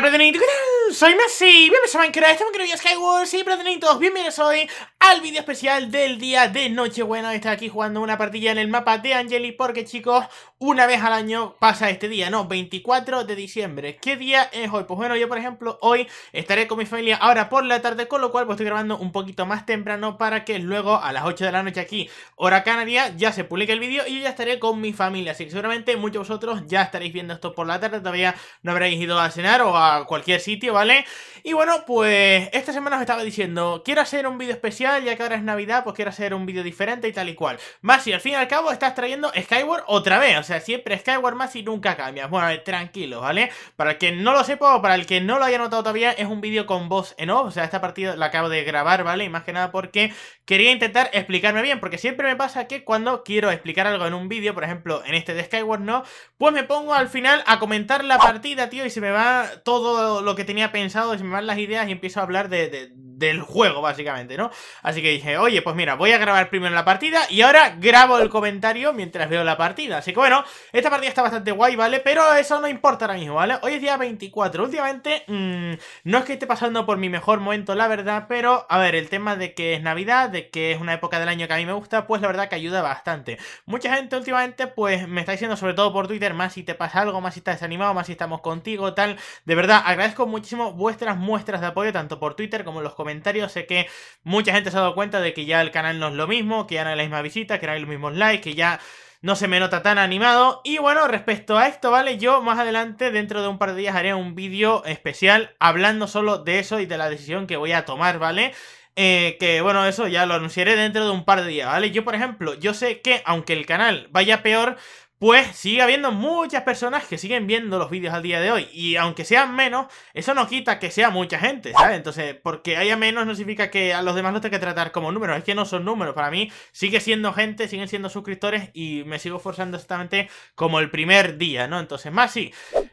Hola, ¿qué tal? Soy Messi, bienvenidos a Minecraft, estamos aquí con Skyward, sí, Platonitos, bienvenidos hoy al vídeo especial del día de noche Bueno, estoy aquí jugando una partilla en el mapa de Angeli porque, chicos, una vez al año pasa este día, ¿no? 24 de diciembre. ¿Qué día es hoy? Pues bueno, yo, por ejemplo, hoy estaré con mi familia ahora por la tarde, con lo cual pues, estoy grabando un poquito más temprano para que luego a las 8 de la noche aquí, hora canaria, ya se publique el vídeo y yo ya estaré con mi familia. Así que seguramente muchos de vosotros ya estaréis viendo esto por la tarde, todavía no habréis ido a cenar o a cualquier sitio, ¿vale? Y bueno, pues esta semana os estaba diciendo, quiero hacer un vídeo especial ya que ahora es Navidad, pues quiero hacer un vídeo diferente y tal y cual. Más y al fin y al cabo estás trayendo Skyward otra vez, o sea, siempre Skyward más y nunca cambias. Bueno, tranquilo, ¿vale? Para el que no lo sepa o para el que no lo haya notado todavía, es un vídeo con voz en off, o sea, esta partida la acabo de grabar, ¿vale? Y más que nada porque quería intentar explicarme bien, porque siempre me pasa que cuando quiero explicar algo en un vídeo, por ejemplo, en este de Skyward, ¿no? Pues me pongo al final a comentar la partida, tío, y se me va todo lo que tenía pensado, y se me van las ideas y empiezo a hablar de del juego, básicamente, ¿no? Así que dije, oye, pues mira, voy a grabar primero la partida y ahora grabo el comentario mientras veo la partida. Así que bueno, esta partida está bastante guay, ¿vale? Pero eso no importa ahora mismo, ¿vale? Hoy es día 24. Últimamente, mm, no es que esté pasando por mi mejor momento, la verdad, pero, a ver, el tema de que es Navidad, de que es una época del año que a mí me gusta, pues la verdad que ayuda bastante. Mucha gente últimamente, pues, me está diciendo, sobre todo por Twitter, más si te pasa algo, más si estás desanimado, más si estamos contigo, tal. De verdad, agradezco muchísimo vuestras muestras de apoyo, tanto por Twitter como en los comentarios comentarios. Sé que mucha gente se ha dado cuenta de que ya el canal no es lo mismo, que ya no hay la misma visita, que no hay los mismos likes, que ya no se me nota tan animado. Y bueno, respecto a esto, ¿vale? Yo más adelante, dentro de un par de días, haré un vídeo especial hablando solo de eso y de la decisión que voy a tomar, ¿vale? Eh, que bueno, eso ya lo anunciaré dentro de un par de días, ¿vale? Yo, por ejemplo, yo sé que aunque el canal vaya peor, pues sigue habiendo muchas personas que siguen viendo los vídeos al día de hoy. Y aunque sean menos, eso no quita que sea mucha gente, ¿sabes? Entonces, porque haya menos no significa que a los demás no tenga que tratar como números. Es que no son números. Para mí sigue siendo gente, siguen siendo suscriptores y me sigo forzando exactamente como el primer día, ¿no? Entonces, más si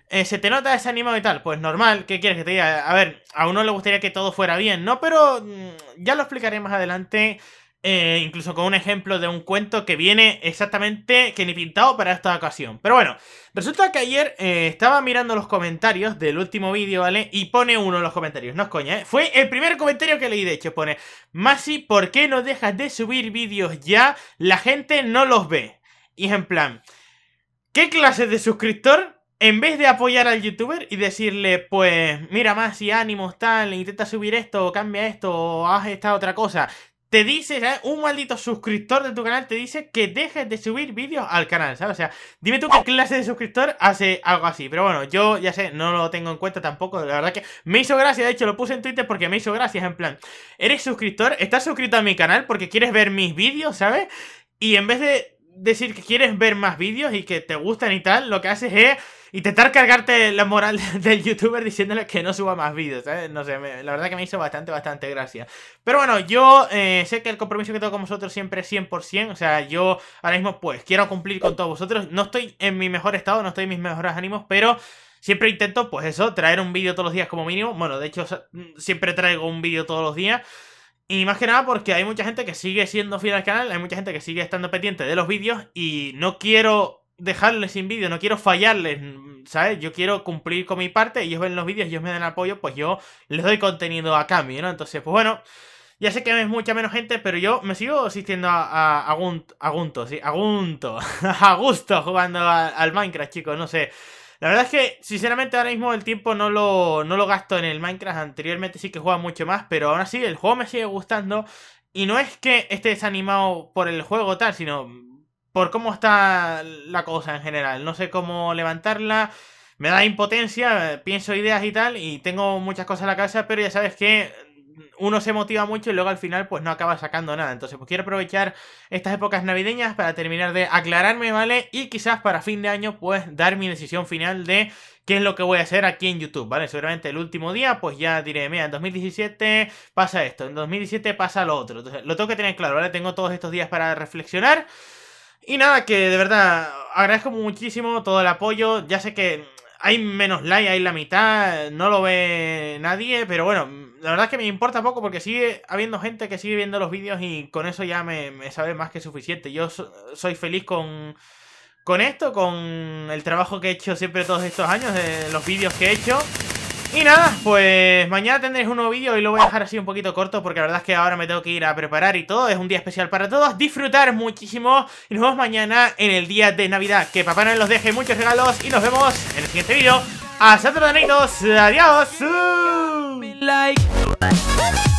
eh, ¿Se te nota desanimado y tal? Pues normal, ¿qué quieres que te diga? A ver, a uno le gustaría que todo fuera bien, ¿no? Pero mm, ya lo explicaré más adelante eh, incluso con un ejemplo de un cuento que viene exactamente que ni pintado para esta ocasión. Pero bueno, resulta que ayer eh, estaba mirando los comentarios del último vídeo, ¿vale? Y pone uno en los comentarios, no es coña, ¿eh? Fue el primer comentario que leí, de hecho, pone, Masi, ¿por qué no dejas de subir vídeos ya? La gente no los ve. Y es en plan, ¿qué clase de suscriptor en vez de apoyar al youtuber y decirle, pues, mira Masi, ánimos, tal, intenta subir esto, cambia esto, o haz esta otra cosa, te dice, ¿sabes? un maldito suscriptor de tu canal te dice que dejes de subir vídeos al canal, ¿sabes? O sea, dime tú qué clase de suscriptor hace algo así. Pero bueno, yo ya sé, no lo tengo en cuenta tampoco. La verdad que me hizo gracia, de hecho lo puse en Twitter porque me hizo gracia. En plan, eres suscriptor, estás suscrito a mi canal porque quieres ver mis vídeos, ¿sabes? Y en vez de decir que quieres ver más vídeos y que te gustan y tal, lo que haces es intentar cargarte la moral del youtuber diciéndole que no suba más vídeos, ¿sabes? ¿eh? No sé, la verdad que me hizo bastante, bastante gracia. Pero bueno, yo eh, sé que el compromiso que tengo con vosotros siempre es 100%, o sea, yo ahora mismo pues quiero cumplir con todos vosotros. No estoy en mi mejor estado, no estoy en mis mejores ánimos, pero... Siempre intento, pues eso, traer un vídeo todos los días como mínimo. Bueno, de hecho, siempre traigo un vídeo todos los días. Y más que nada porque hay mucha gente que sigue siendo fiel al canal, hay mucha gente que sigue estando pendiente de los vídeos y no quiero dejarles sin vídeo, no quiero fallarles, ¿sabes? Yo quiero cumplir con mi parte, y ellos ven los vídeos, ellos me dan apoyo, pues yo les doy contenido a cambio, ¿no? Entonces, pues bueno, ya sé que es mucha menos gente, pero yo me sigo asistiendo a, a, a, Gunto, a sí, a a gusto jugando al Minecraft, chicos, no sé. La verdad es que, sinceramente, ahora mismo el tiempo no lo, no lo gasto en el Minecraft. Anteriormente sí que jugaba mucho más, pero aún así el juego me sigue gustando. Y no es que esté desanimado por el juego tal, sino por cómo está la cosa en general. No sé cómo levantarla. Me da impotencia, pienso ideas y tal, y tengo muchas cosas en la casa pero ya sabes que uno se motiva mucho y luego al final pues no acaba sacando nada. Entonces pues quiero aprovechar estas épocas navideñas para terminar de aclararme, ¿vale? Y quizás para fin de año pues dar mi decisión final de qué es lo que voy a hacer aquí en YouTube, ¿vale? Seguramente el último día pues ya diré, mira, en 2017 pasa esto, en 2017 pasa lo otro. Entonces lo tengo que tener claro, ¿vale? Tengo todos estos días para reflexionar. Y nada, que de verdad agradezco muchísimo todo el apoyo. Ya sé que hay menos like, hay la mitad, no lo ve nadie, pero bueno, la verdad es que me importa poco porque sigue habiendo gente que sigue viendo los vídeos y con eso ya me, sabe más que suficiente. Yo soy feliz con, con esto, con el trabajo que he hecho siempre todos estos años, de los vídeos que he hecho. Y nada, pues mañana tendréis un nuevo vídeo y lo voy a dejar así un poquito corto porque la verdad es que ahora me tengo que ir a preparar y todo. Es un día especial para todos. Disfrutar muchísimo y nos vemos mañana en el día de Navidad. Que papá no los deje muchos regalos y nos vemos en el siguiente vídeo. Hasta luego, Adiós.